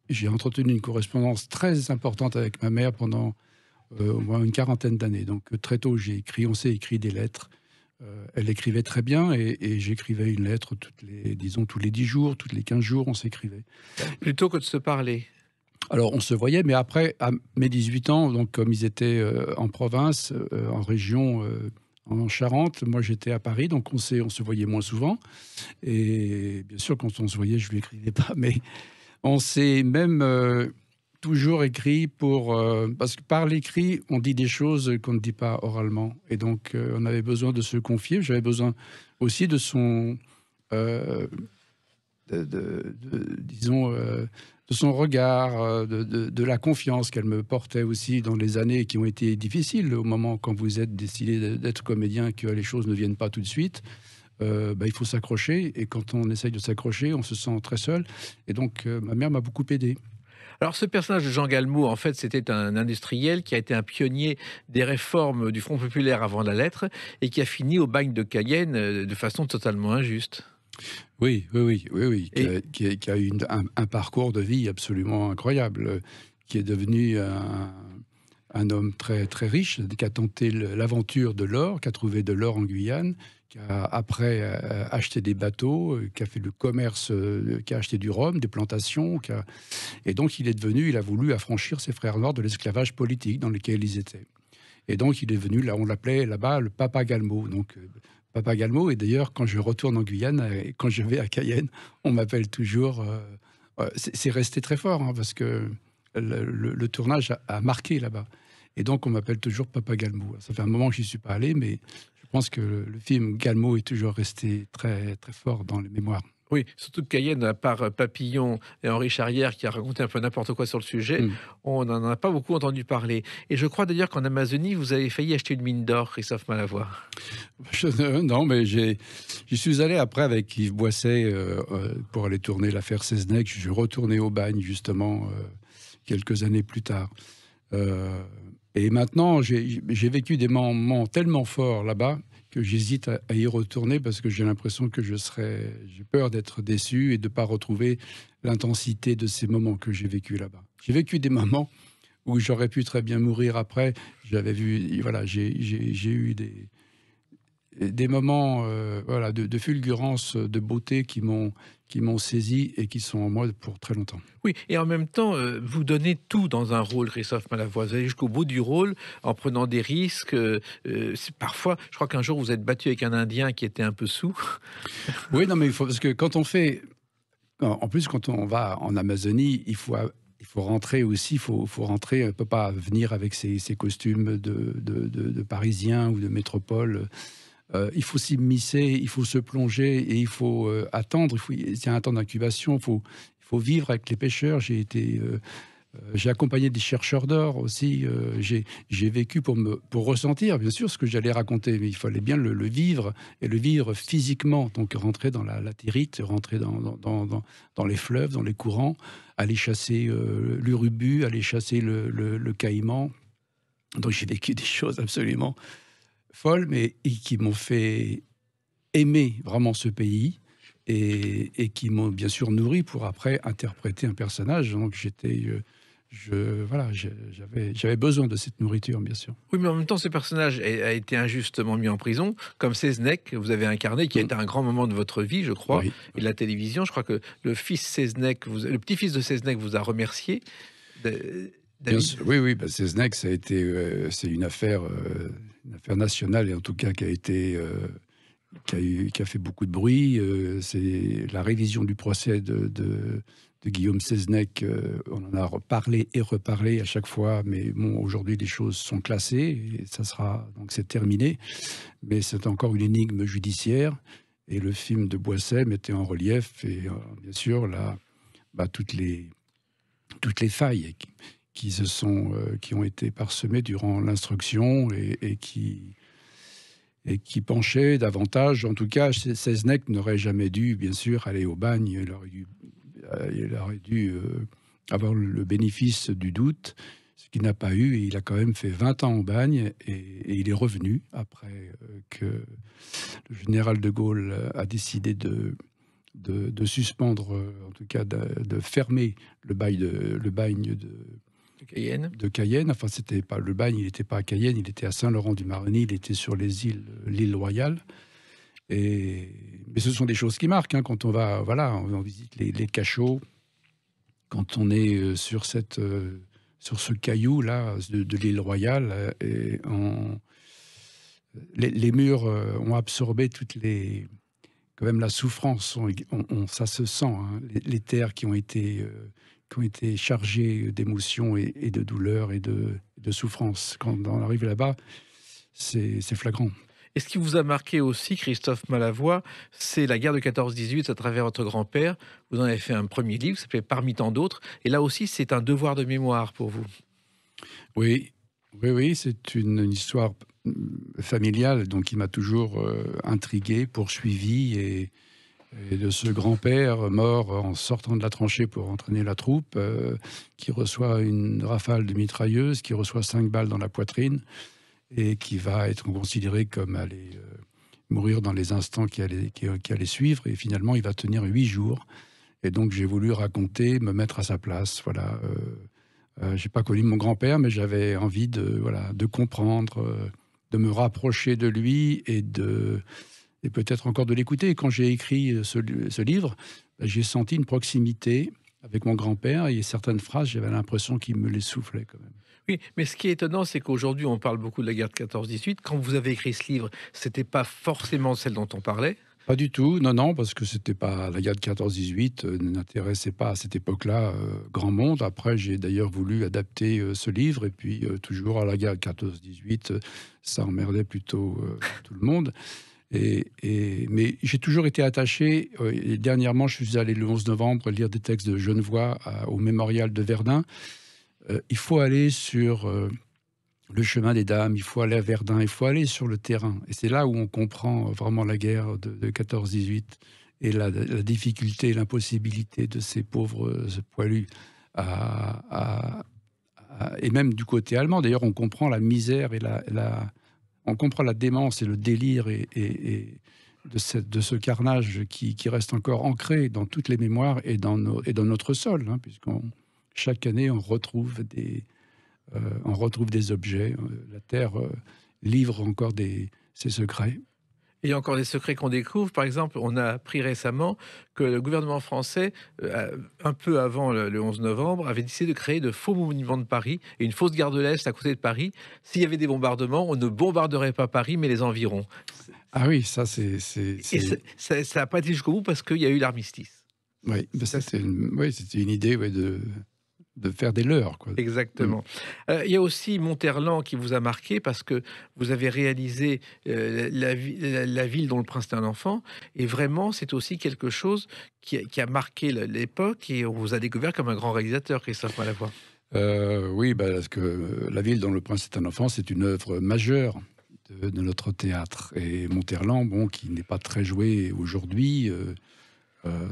j'ai entretenu une correspondance très importante avec ma mère pendant au euh, moins une quarantaine d'années. Donc très tôt, j'ai écrit, on s'est écrit des lettres. Euh, elle écrivait très bien et, j'écrivais une lettre toutes les, disons, tous les dix jours, toutes les quinze jours, on s'écrivait. Plutôt que de se parler, alors on se voyait, mais après, à mes 18 ans, donc comme ils étaient euh, en province, en région, en Charente, moi j'étais à Paris, donc on, on se voyait moins souvent. Et bien sûr, quand on se voyait, je lui écrivais pas, mais on s'est même toujours écrit pour... Euh, parce que par l'écrit, on dit des choses qu'on ne dit pas oralement. Et donc, euh, on avait besoin de se confier. J'avais besoin aussi de son... Euh, disons, de son regard, de, la confiance qu'elle me portait aussi dans les années qui ont été difficiles. Au moment quand vous êtes décidé d'être comédien, que les choses ne viennent pas tout de suite, bah, il faut s'accrocher. Et quand on essaye de s'accrocher, on se sent très seul. Et donc, ma mère m'a beaucoup aidé. Alors ce personnage de Jean Galmo, en fait, c'était un industriel qui a été un pionnier des réformes du Front populaire avant la lettre et qui a fini au bagne de Cayenne euh, de façon totalement injuste. Oui, oui, oui, oui, qui, a, eu un, parcours de vie absolument incroyable, euh, qui est devenu un, un homme très, très riche, qui a tenté l'aventure de l'or, qui a trouvé de l'or en Guyane, qui a après euh, acheté des bateaux, euh, qui a fait le commerce, euh, qui a acheté du rhum, des plantations. Et donc il est devenu, il a voulu affranchir ses frères noirs de l'esclavage politique dans lequel ils étaient. Et donc il est devenu, là on l'appelait là-bas le Papa Galmo. Donc Papa Galmo, et d'ailleurs quand je retourne en Guyane, et quand je vais à Cayenne, on m'appelle toujours... c'est resté très fort, hein, parce que le, tournage a, marqué là-bas. Et donc, on m'appelle toujours Papa Galmo. Ça fait un moment que je n'y suis pas allé, mais je pense que le film Galmo est toujours resté très, très fort dans les mémoires. Oui, surtout que Cayenne, à part euh, Papillon et Henri Charrière, qui a raconté un peu n'importe quoi sur le sujet, hmm. on n'en a pas beaucoup entendu parler. Et je crois d'ailleurs qu'en Amazonie, vous avez failli acheter une mine d'or, Christophe Malavoie. Euh, non, mais j'y suis allé après avec Yves Boisset euh, pour aller tourner l'affaire Seznec. Je suis retourné au bagne, justement, quelques années plus tard. Et maintenant, j'ai vécu des moments tellement forts là-bas que j'hésite à, y retourner parce que j'ai l'impression que je serais, j'ai peur d'être déçu et de ne pas retrouver l'intensité de ces moments que j'ai vécu là-bas. J'ai vécu des moments où j'aurais pu très bien mourir après. J'avais vu, voilà, j'ai eu des, des moments euh, voilà, de, fulgurance, de beauté qui m'ont qui m'ont saisi et qui sont en moi pour très longtemps. Oui, et en même temps, euh, vous donnez tout dans un rôle, Christophe Malavoie. jusqu'au bout du rôle en prenant des risques. Euh, parfois, je crois qu'un jour, vous êtes battu avec un Indien qui était un peu sourd. oui, non, mais il faut, parce que quand on fait... En plus, quand on va en Amazonie, il faut il faut rentrer aussi, il faut, faut, rentrer, on ne peut pas venir avec ses, costumes de, de, ou de métropole. Euh, il faut s'immiscer, il faut se plonger et il faut euh, attendre. Il, y a un temps d'incubation, il faut, il faut vivre avec les pêcheurs. J'ai été. Euh, j'ai accompagné des chercheurs d'or aussi. j'ai vécu pour, me, pour ressentir, bien sûr, ce que j'allais raconter, mais il fallait bien le, vivre et le vivre physiquement. Donc, rentrer dans la, latérite, rentrer dans, dans, les fleuves, dans les courants, aller chasser l'urubu, aller chasser le, le, le caïman. Donc, j'ai vécu des choses absolument folle, mais qui m'ont fait aimer vraiment ce pays et, qui m'ont bien sûr nourri pour après interpréter un personnage. Donc j'étais euh, je, voilà, j'avais, j'avais besoin de cette nourriture, bien sûr. Oui, mais en même temps, ce personnage a, été injustement mis en prison, comme Seznec, vous avez incarné, qui a été mm. un grand moment de votre vie, je crois, et la télévision. Je crois que le fils Seznec, vous, le petit-fils de Seznec vous a remercié. oui, oui, bah, ça a été, euh, c'est une affaire euh, l'affaire affaire nationale, et en tout cas qui a été. Euh, qui, a fait beaucoup de bruit, euh, c'est la révision du procès de, de, Guillaume Seznec. Euh, on en a reparlé et reparlé à chaque fois, mais bon, aujourd'hui les choses sont classées et ça sera donc c'est terminé. Mais c'est encore une énigme judiciaire et le film de Boisset mettait en relief et bien sûr là bah, toutes les toutes les failles qui, se sont, euh, qui ont été parsemés durant l'instruction et, qui, et qui penchaient davantage. En tout cas, Seznec n'aurait jamais dû, bien sûr, aller au bagne. Il aurait dû, euh, euh, avoir le bénéfice du doute, ce qu'il n'a pas eu. Et il a quand même fait 20 ans au bagne et, il est revenu après que le général de Gaulle a décidé de, de, suspendre, en tout cas de, de fermer le bail de, le bagne de, de Cayenne. De Cayenne. Enfin, c'était pas le bagne, il n'était pas à Cayenne, il était à Saint-Laurent-du-Maroni, il était sur les îles, l'île Royale. Et... Mais ce sont des choses qui marquent hein, quand on va, voilà, on, visite les, cachots, quand on est euh, sur cette, euh, sur ce caillou là de, l'île Royale, euh, et on... les, murs ont absorbé toutes les, quand même la souffrance, on, ça se sent, hein. les, terres qui ont été qui ont été chargés d'émotions et, de douleurs et de, souffrances. Quand on arrive là-bas, c'est flagrant. Et ce qui vous a marqué aussi, Christophe Malavoie, c'est la guerre de 14-18 à travers votre grand-père. Vous en avez fait un premier livre, ça s'appelait Parmi tant d'autres. Et là aussi, c'est un devoir de mémoire pour vous. Oui, oui, oui, c'est une, histoire familiale donc qui m'a toujours euh, intrigué, poursuivi et, et de ce grand-père mort en sortant de la tranchée pour entraîner la troupe, euh, qui reçoit une rafale de mitrailleuse, qui reçoit cinq balles dans la poitrine, et qui va être considéré comme aller euh, mourir dans les instants qui allaient, suivre, et finalement il va tenir huit jours. Et donc j'ai voulu raconter, me mettre à sa place, voilà. Euh, euh j'ai pas connu mon grand-père, mais j'avais envie de, voilà, de comprendre, de me rapprocher de lui et de et peut-être encore de l'écouter. Quand j'ai écrit euh, ce, livre, bah, j'ai senti une proximité avec mon grand-père et certaines phrases, j'avais l'impression qu'il me les soufflait quand même. Oui, mais ce qui est étonnant, c'est qu'aujourd'hui, on parle beaucoup de la guerre de 14-18. Quand vous avez écrit ce livre, c'était pas forcément celle dont on parlait. Pas du tout, non, non, parce que c'était pas la guerre de 14-18 euh, n'intéressait pas à cette époque-là euh, grand monde. Après, j'ai d'ailleurs voulu adapter ce livre et puis toujours à la guerre de 14-18, ça emmerdait plutôt tout le monde. Et, mais j'ai toujours été attaché. Euh, dernièrement, je suis allé le 11 novembre lire des textes de Genevoix voix au mémorial de Verdun. Euh, il faut aller sur euh, le chemin des dames, il faut aller à Verdun, il faut aller sur le terrain. Et c'est là où on comprend vraiment la guerre de, 14-18 et la, difficulté difficulté, l'impossibilité de ces pauvres poilus et même du côté allemand. D'ailleurs, on comprend la misère et la on comprend la démence et le délire et, de, ce carnage qui, reste encore ancré dans toutes les mémoires et dans, notre sol, hein, chaque année on retrouve des, euh, des objets. Euh, la Terre euh, livre encore ses secrets il y a encore des secrets qu'on découvre. Par exemple, on a appris récemment que le gouvernement français, euh, un peu avant le 11 novembre, avait décidé de créer de faux monuments de Paris et une fausse garde de l'Est à côté de Paris. S'il y avait des bombardements, on ne bombarderait pas Paris, mais les environs. Ah oui, ça c'est... ça n'a pas été jusqu'au bout parce qu'il y a eu l'armistice. Oui, c'est c'était une, une idée de, de faire des leurs. Quoi. Exactement. Mm. Euh, il y a aussi Monterland qui vous a marqué parce que vous avez réalisé euh, la, ville dont le prince est un enfant. Et vraiment, c'est aussi quelque chose qui, a marqué l'époque et on vous a découvert comme un grand réalisateur, Christophe Malavoie. Euh, oui, bah, parce que euh, La ville dont le prince est un enfant, c'est une œuvre majeure de, notre théâtre. Et Monterland, bon, qui n'est pas très joué aujourd'hui,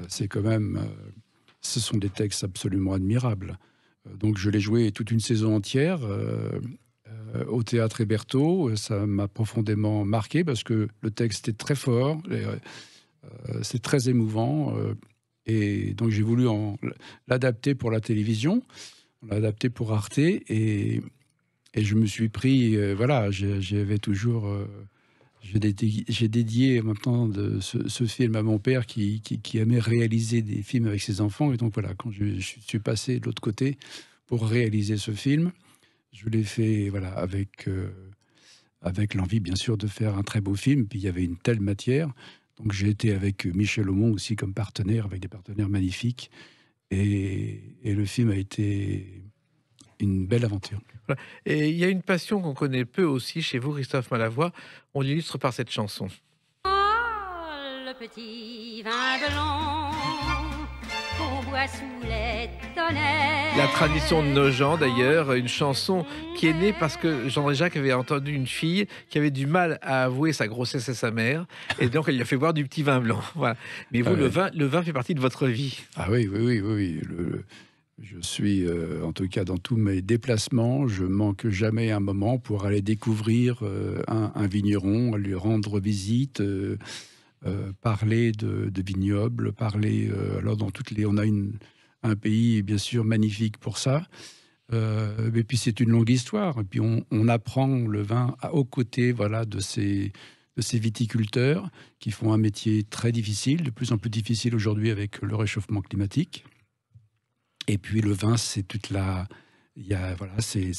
c'est quand même... ce sont des textes absolument admirables. Euh, donc je l'ai joué toute une saison entière euh, euh, au théâtre Héberto. Ça m'a profondément marqué parce que le texte est très fort, c'est très émouvant. et donc j'ai voulu l'adapter pour la télévision, l'adapter pour Arte. Et, et, je me suis pris, voilà, j'avais toujours j'ai dédié, maintenant en même temps de ce, film à mon père qui, aimait réaliser des films avec ses enfants. Et donc voilà, quand je, suis passé de l'autre côté pour réaliser ce film, je l'ai fait voilà, avec, euh, avec l'envie bien sûr de faire un très beau film. Puis il y avait une telle matière. Donc j'ai été avec Michel Aumont aussi comme partenaire, avec des partenaires magnifiques. Et, et le film a été une belle aventure. Et il y a une passion qu'on connaît peu aussi chez vous, Christophe Malavoie. On l'illustre par cette chanson. Oh, le petit vin sous les La tradition de nos gens, d'ailleurs, une chanson qui est née parce que Jean-Jacques avait entendu une fille qui avait du mal à avouer sa grossesse à sa mère, et donc elle lui a fait boire du petit vin blanc. Voilà. Mais vous, ah le, vin, le vin fait partie de votre vie. Ah oui, oui, oui, oui. oui. Je suis, euh, en tout cas, dans tous mes déplacements, je manque jamais un moment pour aller découvrir euh, un, vigneron, lui rendre visite, euh, parler de, vignobles, parler. alors, dans toutes les, on a un pays bien sûr magnifique pour ça. mais puis c'est une longue histoire. Et puis on, apprend le vin aux côtés, voilà, de ces viticulteurs qui font un métier très difficile, de plus en plus difficile aujourd'hui avec le réchauffement climatique. Et puis le vin, c'est toute la, il voilà, c'est,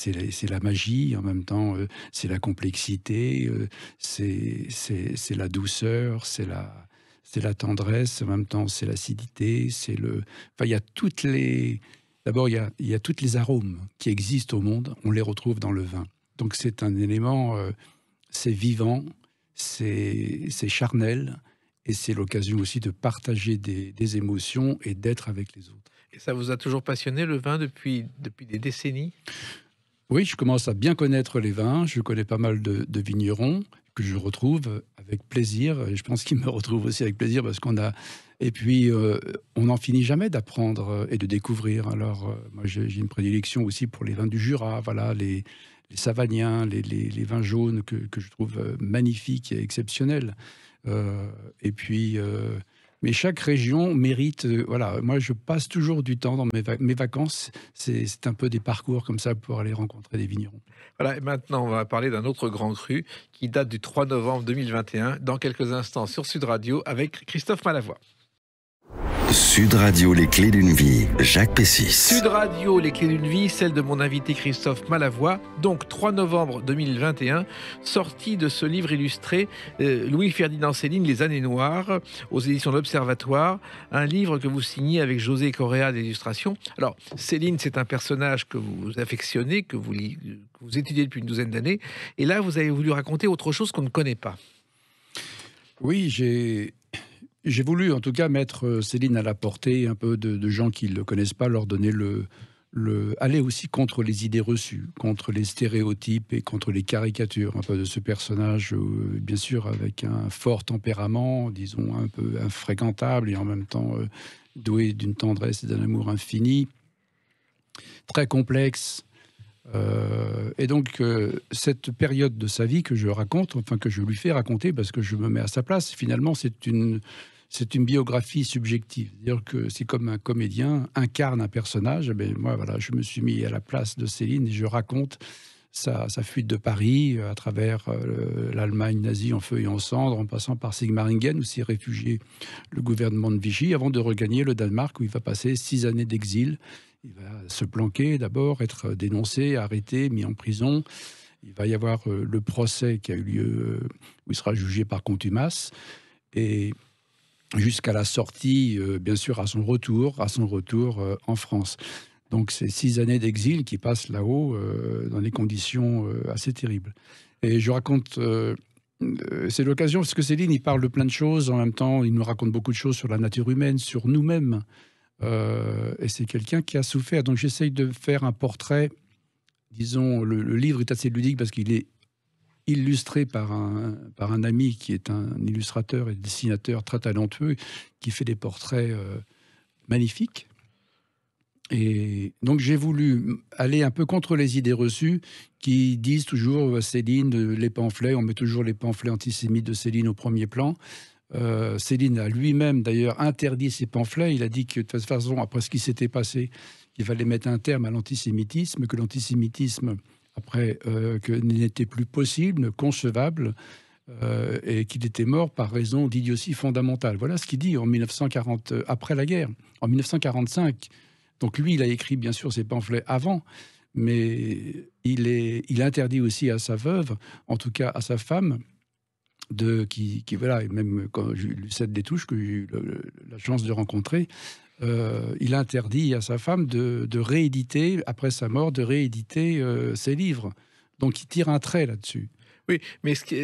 la, magie, en même temps, euh, c'est la complexité, euh, c'est, c'est, la douceur, c'est la, c'est la tendresse, en même temps, c'est l'acidité, c'est le. Enfin, il y a toutes les. D'abord, il y a, il toutes les arômes qui existent au monde, on les retrouve dans le vin. Donc, c'est un élément, euh, c'est vivant, c'est, charnel, et c'est l'occasion aussi de partager des émotions et d'être avec les autres ça vous a toujours passionné le vin depuis, depuis des décennies Oui, je commence à bien connaître les vins. Je connais pas mal de, vignerons que je retrouve avec plaisir. je pense qu'ils me retrouvent aussi avec plaisir parce qu'on a. Et puis, euh, on n'en finit jamais d'apprendre et de découvrir. Alors, euh, moi, j'ai une prédilection aussi pour les vins du Jura, voilà, les, Savaniens, les, vins jaunes que, je trouve euh, magnifiques et exceptionnels. et puis mais chaque région mérite. Euh, voilà, moi je passe toujours du temps dans mes, mes vacances. C'est un peu des parcours comme ça pour aller rencontrer des vignerons. Voilà, et maintenant on va parler d'un autre grand cru qui date du 3 novembre 2021, dans quelques instants sur Sud Radio avec Christophe Malavoie. Sud Radio, les clés d'une vie, Jacques Pessis. Sud Radio, les clés d'une vie, celle de mon invité Christophe Malavoie. Donc, 3 novembre 2021, sortie de ce livre illustré, euh, Louis-Ferdinand Céline, Les années noires, aux éditions de l'Observatoire. Un livre que vous signez avec José Correa d'Illustration. Alors, Céline, c'est un personnage que vous affectionnez, euh, que vous étudiez depuis une douzaine d'années. Et là, vous avez voulu raconter autre chose qu'on ne connaît pas. Oui, j'ai j'ai voulu en tout cas mettre euh, Céline à la portée un peu de, gens qui ne le connaissent pas, leur donner le, le, aller aussi contre les idées reçues, contre les stéréotypes et contre les caricatures un peu de ce personnage, euh, bien sûr avec un fort tempérament, disons un peu infréquentable et en même temps euh, doué d'une tendresse et d'un amour infini, très complexe. et donc cette période de sa vie que je raconte, enfin que je lui fais raconter parce que je me mets à sa place, finalement c'est une c'est une biographie subjective. C'est-à-dire que c'est comme un comédien incarne un personnage. moi, voilà, je me suis mis à la place de Céline et je raconte sa, fuite de Paris euh, à travers euh, l'Allemagne nazie en feu et en cendres, en passant par Sigmaringen où s'est réfugié le gouvernement de Vichy, avant de regagner le Danemark où il va passer six années d'exil. Il va se planquer d'abord, être dénoncé, arrêté, mis en prison. Il va y avoir euh, le procès qui a eu lieu, où il sera jugé par contumace. Et jusqu'à la sortie, euh, bien sûr, à son retour, à son retour euh, en France. Donc, ces six années d'exil qui passent là-haut euh, dans des conditions assez terribles. Et je raconte. c'est l'occasion, parce que Céline, il parle de plein de choses. En même temps, il nous raconte beaucoup de choses sur la nature humaine, sur nous-mêmes. et c'est quelqu'un qui a souffert. Donc, j'essaye de faire un portrait. Disons, le livre est assez ludique parce qu'il est illustré par un, par un ami qui est un illustrateur et dessinateur très talentueux, qui fait des portraits euh, magnifiques. Et donc j'ai voulu aller un peu contre les idées reçues qui disent toujours euh, Céline, euh, les pamphlets, on met toujours les pamphlets antisémites de Céline au premier plan. Céline a lui-même d'ailleurs interdit ces pamphlets. Il a dit que de toute façon, après ce qui s'était passé, il fallait mettre un terme à l'antisémitisme, que l'antisémitisme après euh, qu'il n'était plus possible, concevable, euh, et qu'il était mort par raison d'idiotie fondamentale. Voilà ce qu'il dit en 1940, euh, après la guerre, en 1945. Donc lui, il a écrit bien sûr ses pamphlets avant, mais il, est, il interdit aussi à sa veuve, en tout cas à sa femme, de qui, voilà, et même quand cette Détouche, que j'ai eu la chance de rencontrer, euh, il interdit à sa femme de, rééditer, après sa mort, de rééditer euh, ses livres. Donc il tire un trait là-dessus. Oui, mais ce qui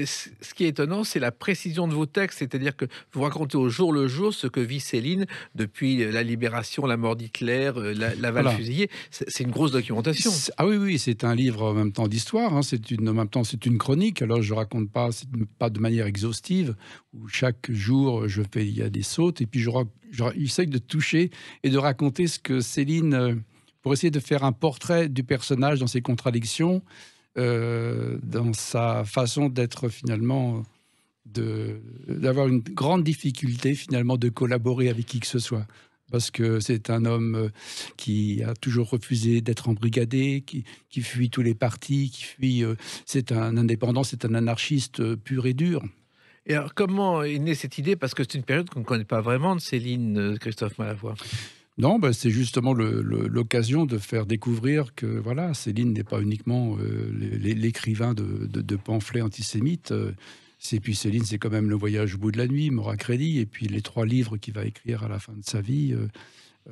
est, étonnant, c'est la précision de vos textes, c'est-à-dire que vous racontez au jour le jour ce que vit Céline depuis la libération, la mort d'Hitler, euh, l'aval fusillé. C'est une grosse documentation. Ah oui, oui, c'est un livre en même temps d'histoire, hein. c'est une, en même temps c'est une chronique, alors je raconte pas, pas de manière exhaustive, chaque jour je fais, il y a des sautes, et puis je, de toucher et de raconter ce que Céline, euh, pour essayer de faire un portrait du personnage dans ses contradictions, euh, dans sa façon d'être finalement, d'avoir une grande difficulté finalement de collaborer avec qui que ce soit. Parce que c'est un homme euh, qui a toujours refusé d'être embrigadé, qui, qui, fuit tous les partis, qui fuit. Euh, c'est un indépendant, c'est un anarchiste pur et dur. Et alors, comment est née cette idée Parce que c'est une période qu'on ne connaît pas vraiment de Céline, Christophe Malavoie. Non, ben, c'est justement l'occasion de faire découvrir que voilà, Céline n'est pas uniquement euh, l'écrivain de, pamphlets antisémites. Euh, c'est puis Céline, c'est quand même Le Voyage au bout de la nuit, Mora et puis les trois livres qu'il va écrire à la fin de sa vie. Euh,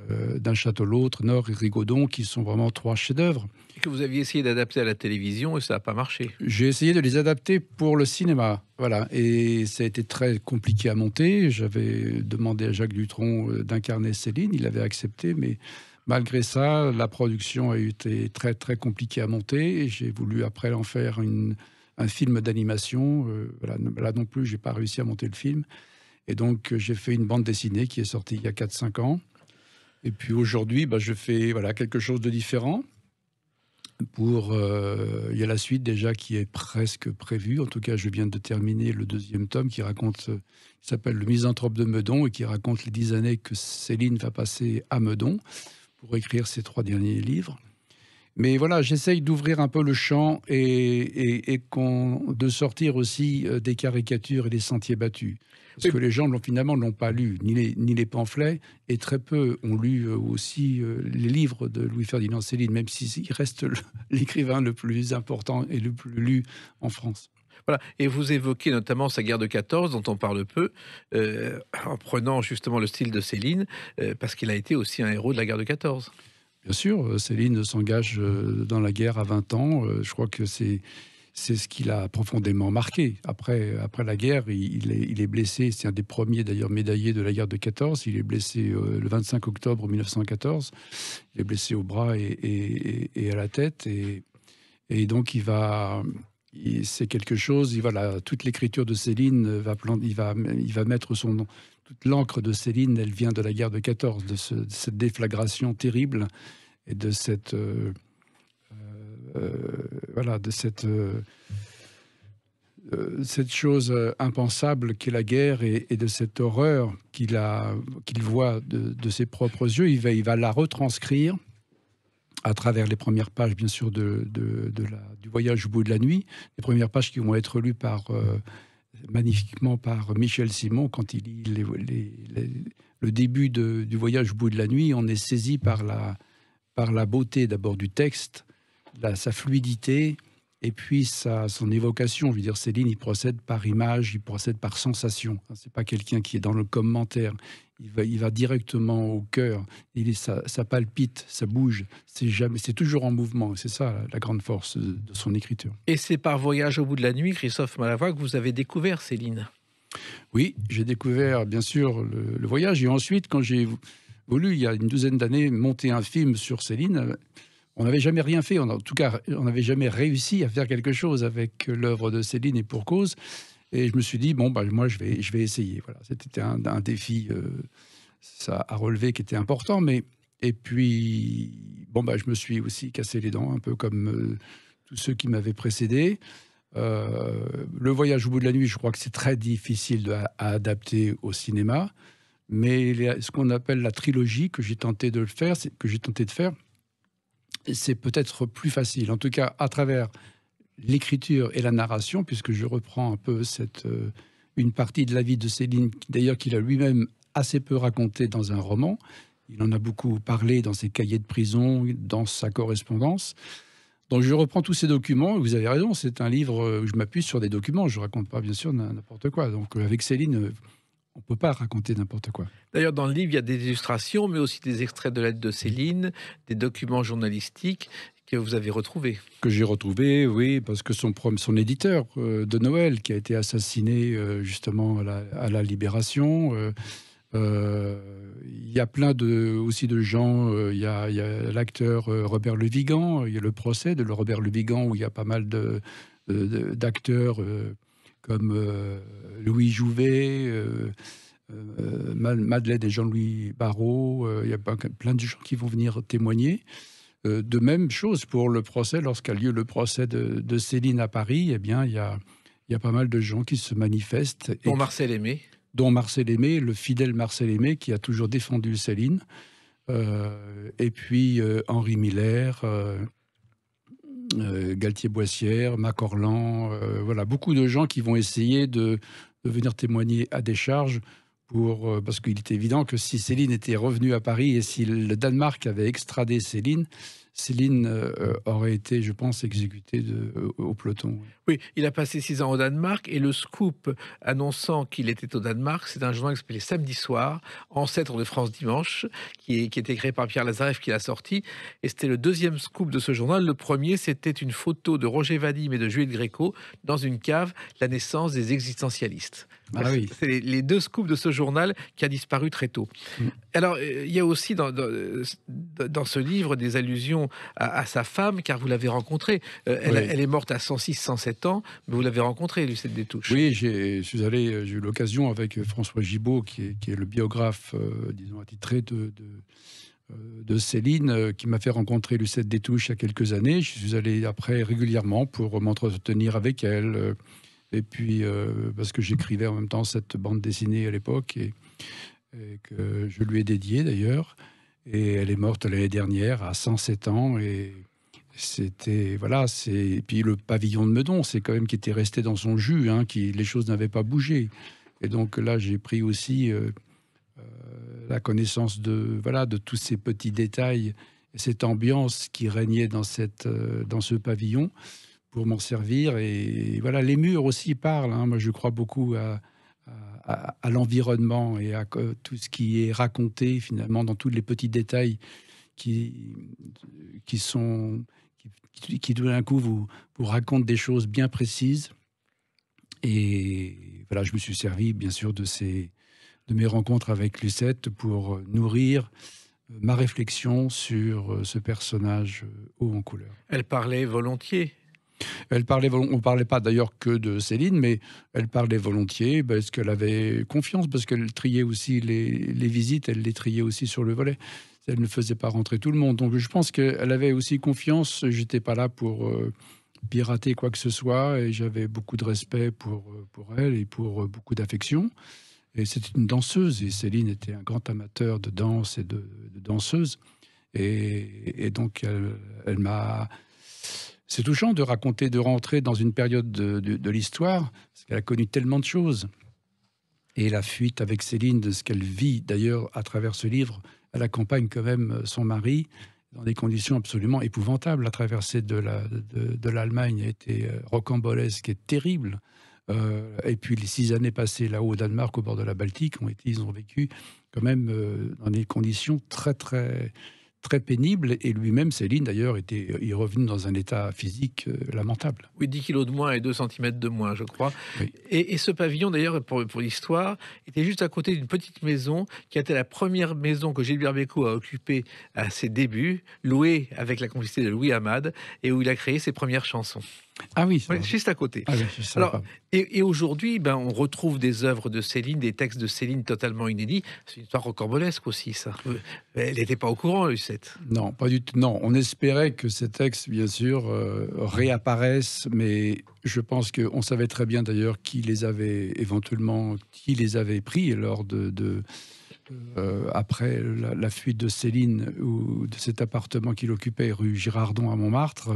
euh, d'un château l'autre, Nord et Rigaudon, qui sont vraiment trois chefs-d'œuvre. Que vous aviez essayé d'adapter à la télévision et ça n'a pas marché. J'ai essayé de les adapter pour le cinéma, voilà, et ça a été très compliqué à monter. J'avais demandé à Jacques Dutronc euh, d'incarner Céline, il avait accepté, mais malgré ça, la production a été très très compliquée à monter. J'ai voulu après en faire une, un film d'animation. Euh, là, là, non plus, j'ai pas réussi à monter le film. Et donc, j'ai fait une bande dessinée qui est sortie il y a 4-5 ans, et puis aujourd'hui, bah, je fais voilà, quelque chose de différent. Pour, euh, il y a la suite déjà qui est presque prévue. En tout cas, je viens de terminer le deuxième tome qui raconte, euh, qui s'appelle Le misanthrope de Meudon et qui raconte les dix années que Céline va passer à Meudon pour écrire ses trois derniers livres. Mais voilà, j'essaye d'ouvrir un peu le champ et, de sortir aussi euh, des caricatures et des sentiers battus. Parce que les gens finalement n'ont pas lu, ni les, ni pamphlets, et très peu ont lu euh, aussi euh, les livres de Louis-Ferdinand Céline, même s'il reste l'écrivain le plus important et le plus lu en France. Voilà. Et vous évoquez notamment sa guerre de 14, dont on parle peu, en prenant justement le style de Céline, parce qu'il a été aussi un héros de la guerre de 14. Bien sûr, euh, Céline s'engage euh, dans la guerre à 20 ans. Euh, je crois que c'est c'est ce qui l'a profondément marqué. Après, après la guerre, il, est, il est, blessé. C'est un des premiers, d'ailleurs, médaillés de la guerre de 14. Il est blessé le 25 octobre 1914. Il est blessé au bras et, à la tête. Et, et donc, il va. C'est quelque chose. Il, voilà, toute l'écriture de Céline va, il va, il va mettre son nom, l'encre de Céline, elle vient de la guerre de 14, de, cette déflagration terrible et de cette euh, euh, euh, voilà de cette cette chose impensable qu'est la guerre et, de cette horreur qu'il a voit de, ses propres yeux, il va il va la retranscrire à travers les premières pages bien sûr de, du voyage au bout de la nuit, les premières pages qui vont être lues par magnifiquement par Michel Simon quand il lit le début du voyage au bout de la nuit. On est saisi par la, par la beauté d'abord du texte, sa fluidité, et puis sa, son évocation. Je dire, Céline, il procède par image, il procède par sensation. Hein, c'est pas quelqu'un qui est dans le commentaire il va, directement au cœur. Il est, ça, palpite, ça bouge. C'est jamais, c'est toujours en mouvement. C'est ça la, grande force de son écriture. Et c'est par Voyage au bout de la nuit, Christophe Malavoie, que vous avez découvert Céline. Oui, j'ai découvert bien sûr le, voyage et ensuite quand j'ai voulu, il y a une douzaine d'années, monter un film sur Céline. On n'avait jamais rien fait, en tout cas, on n'avait jamais réussi à faire quelque chose avec l'œuvre de Céline et pour cause. Et je me suis dit, bon, bah, moi, je vais, je vais essayer. Voilà, c'était un, défi euh, ça à relever qui était important. Mais, et puis, bon, bah, je me suis aussi cassé les dents, un peu comme euh, tous ceux qui m'avaient précédé. Euh, le voyage au bout de la nuit, je crois que c'est très difficile à, adapter au cinéma. Mais ce qu'on appelle la trilogie que j'ai tenté de le faire, que j'ai tenté de faire, c'est peut-être plus facile. En tout cas, à travers l'écriture et la narration, puisque je reprends un peu cette, euh, une partie de la vie de Céline, d'ailleurs qu'il a lui-même assez peu raconté dans un roman. Il en a beaucoup parlé dans ses cahiers de prison, dans sa correspondance. Donc je reprends tous ces documents. Vous avez raison, c'est un livre où euh, je m'appuie sur des documents. Je ne raconte pas, bien sûr, n'importe quoi. Donc euh, avec Céline, on ne peut pas raconter n'importe quoi. D'ailleurs, dans le livre, il y a des illustrations, mais aussi des extraits de lettres de Céline, des documents journalistiques que vous avez retrouvé. Que j'ai retrouvé, oui, parce que son, son éditeur euh, de Noël, qui a été assassiné euh, justement à la, Libération, euh, il y a plein de, aussi de gens, il y a, l'acteur Robert Le Vigan, il y a le procès de Robert Le Vigan, où il y a pas mal de, d'acteurs comme Louis Jouvet. Madeleine et Jean-Louis Barrault, il y a plein de gens qui vont venir témoigner. Euh, de même chose pour le procès, lorsqu'a lieu le procès de, Céline à Paris, eh bien, il y a, pas mal de gens qui se manifestent. Dont Marcel Aimé Dont Marcel Aimé, le fidèle Marcel Aimé, qui a toujours défendu Céline. Euh, et puis euh, Henri Miller, Galtier-Boissière, Macorlan, voilà, beaucoup de gens qui vont essayer de, de venir témoigner à des charges euh, parce qu'il était évident que si Céline était revenue à Paris et si le Danemark avait extradé Céline, Céline euh, euh, aurait été, je pense, exécutée euh, au peloton. Oui, il a passé six ans au Danemark et le scoop annonçant qu'il était au Danemark, c'est un journal qui s'appelait Samedi Soir, ancêtre de France Dimanche, qui, est, qui était créé par Pierre Lazareff, qui l'a sorti. Et c'était le deuxième scoop de ce journal. Le premier, c'était une photo de Roger Vadim et de Juliette Gréco dans une cave, la naissance des existentialistes. Ah c'est les, deux scoops de ce journal qui a disparu très tôt. Mm. Alors, il y a aussi dans ce livre des allusions à, sa femme, car vous l'avez rencontrée. Euh, elle, est morte à 106, 107 ans, mais vous l'avez rencontrée, Lucette Détouche. Oui, j'ai eu l'occasion avec François Gibaud qui est, qui est le biographe, euh, disons, attitré de, de euh, Céline qui m'a fait rencontrer Lucette Détouche il y a quelques années. Je suis allé après régulièrement pour m'entretenir avec elle. Et puis, parce que j'écrivais en même temps cette bande dessinée à l'époque et, et, que je lui ai dédiée d'ailleurs. Et elle est morte l'année dernière à 107 ans. Et c'était voilà c'est puis le pavillon de Meudon c'est quand même qui était resté dans son jus hein, qui les choses n'avaient pas bougé et donc là j'ai pris aussi euh, euh, la connaissance de voilà de tous ces petits détails cette ambiance qui régnait dans cette euh, dans ce pavillon pour m'en servir et, voilà les murs aussi parlent hein. moi je crois beaucoup à à, l'environnement et à tout ce qui est raconté finalement dans tous les petits détails qui, qui sont qui, tout d'un coup vous, vous racontent des choses bien précises. Et voilà, je me suis servi bien sûr de ces de mes rencontres avec Lucette pour nourrir euh, ma réflexion sur euh, ce personnage euh, haut en couleur. Elle parlait volontiers elle parlait, on parlait pas d'ailleurs que de Céline, mais elle parlait volontiers parce qu'elle avait confiance, parce qu'elle triait aussi les, les, visites, elle les triait aussi sur le volet. Elle ne faisait pas rentrer tout le monde. Donc je pense qu'elle avait aussi confiance. J'étais pas là pour euh, pirater quoi que ce soit et j'avais beaucoup de respect pour, euh, pour elle et pour euh, beaucoup d'affection. Et c'était une danseuse et Céline était un grand amateur de danse et de, danseuse. Et, et donc elle m'a c'est touchant de raconter, de rentrer dans une période de, l'histoire, parce qu'elle a connu tellement de choses. Et la fuite avec Céline, de ce qu'elle vit d'ailleurs à travers ce livre, elle accompagne quand même euh, son mari dans des conditions absolument épouvantables. La traversée de l'Allemagne la, de, a été euh, rocambolesque et terrible. Euh, et puis les six années passées là-haut au Danemark, au bord de la Baltique, ont été, ils ont vécu quand même dans des conditions très très très pénible. Et lui-même, Céline, d'ailleurs, était, il euh, revenu dans un état physique euh, lamentable. Oui, 10 kilos de moins et 2 cm de moins, je crois. Et, ce pavillon, d'ailleurs, pour, pour l'histoire, était juste à côté d'une petite maison qui a été la première maison que Gilbert Bécaud a occupée à ses débuts, louée avec la complicité de Louis Hamad, et où il a créé ses premières chansons. Ah oui, juste à côté. Ah et, aujourd'hui, ben, on retrouve des œuvres de Céline, des textes de Céline totalement inédits. C'est une histoire rocambolesque aussi, ça. Euh, elle n'était pas au courant, Lucette. Non, pas du tout. Non, on espérait que ces textes, bien sûr, euh, réapparaissent, mais je pense qu'on savait très bien d'ailleurs qui les avait éventuellement, qui les avait pris lors de euh, après la, fuite de Céline ou de cet appartement qu'il occupait rue Girardon à Montmartre,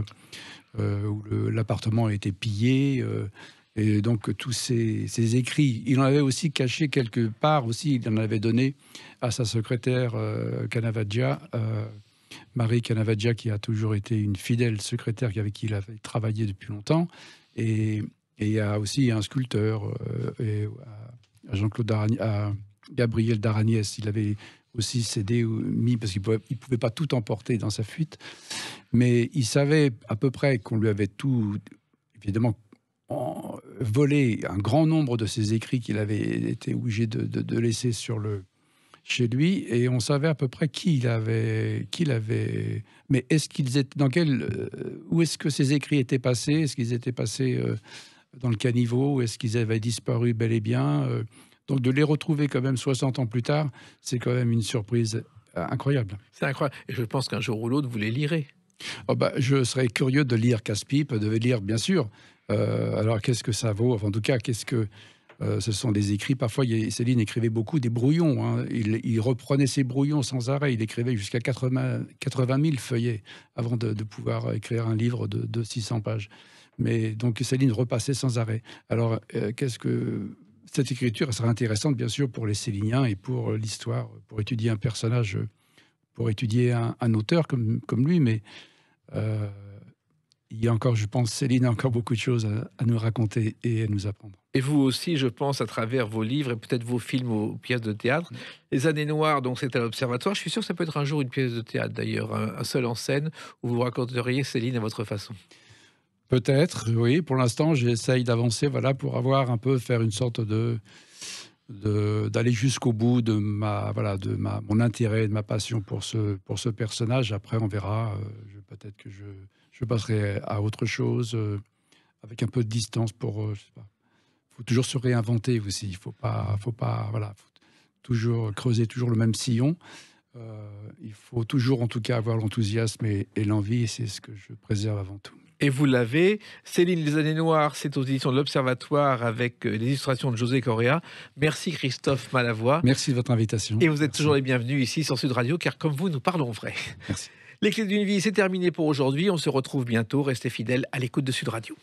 euh, où l'appartement a été pillé. Euh, et donc tous ces, écrits, il en avait aussi caché quelque part aussi, il en avait donné à sa secrétaire Canavaggia, Marie Canavaggia, qui a toujours été une fidèle secrétaire avec qui il avait travaillé depuis longtemps, et, il y a aussi un sculpteur, et, Jean-Claude D'Aragne. Gabriel Daragnès, il avait aussi cédé, ou mis, parce qu'il ne pouvait, pas tout emporter dans sa fuite, mais il savait à peu près qu'on lui avait tout, évidemment, volé un grand nombre de ses écrits qu'il avait été obligé de, laisser sur le, chez lui, et on savait à peu près qui il avait, qui Mais est-ce qu'ils étaient dans quel, euh, où est-ce que ces écrits étaient passés Est-ce qu'ils étaient passés euh, dans le caniveau Est-ce qu'ils avaient disparu bel et bien euh? Donc de les retrouver quand même 60 ans plus tard, c'est quand même une surprise euh, incroyable. C'est incroyable. Et je pense qu'un jour ou l'autre, vous les lirez. Oh bah, je serais curieux de lire pipe de lire bien sûr. Euh, alors qu'est-ce que ça vaut En tout cas, qu'est-ce que euh, ce sont des écrits. Parfois, Céline écrivait beaucoup des brouillons. Hein. Il, reprenait ses brouillons sans arrêt. Il écrivait jusqu'à 80, 000 feuillets avant de, pouvoir écrire un livre de, 600 pages. Mais donc, Céline repassait sans arrêt. Alors, qu'est-ce que cette écriture sera intéressante, bien sûr, pour les Céliniens et pour euh, l'histoire, pour étudier un personnage, euh, pour étudier un, auteur comme, lui, mais euh, il y a encore, je pense, Céline a encore beaucoup de choses à, nous raconter et à nous apprendre. Et vous aussi, je pense, à travers vos livres et peut-être vos films ou pièces de théâtre. Les années noires, donc c'est à l'Observatoire. Je suis sûr que ça peut être un jour une pièce de théâtre, d'ailleurs, un seul en scène, où vous raconteriez Céline à votre façon. Peut-être, oui. Pour l'instant, j'essaye d'avancer voilà, pour avoir un peu, faire une sorte de d'aller jusqu'au bout de ma voilà de ma mon intérêt de ma passion pour ce pour ce personnage après on verra euh, peut-être que je, je passerai à autre chose euh, avec un peu de distance pour euh, faut toujours se réinventer aussi il faut pas faut pas voilà toujours creuser toujours le même sillon il faut toujours en tout cas avoir l'enthousiasme et, l'envie c'est ce que je préserve avant tout et vous l'avez. Céline, Les années noires, c'est aux éditions de l'Observatoire avec euh, les illustrations de José Correa. Merci Christophe Malavoie. Merci de votre invitation. Et vous êtes toujours les bienvenus ici sur Sud Radio, car comme vous, nous parlons vrai. Merci. Les clés d'une vie, c'est terminé pour aujourd'hui. On se retrouve bientôt. Restez fidèles à l'écoute de Sud Radio.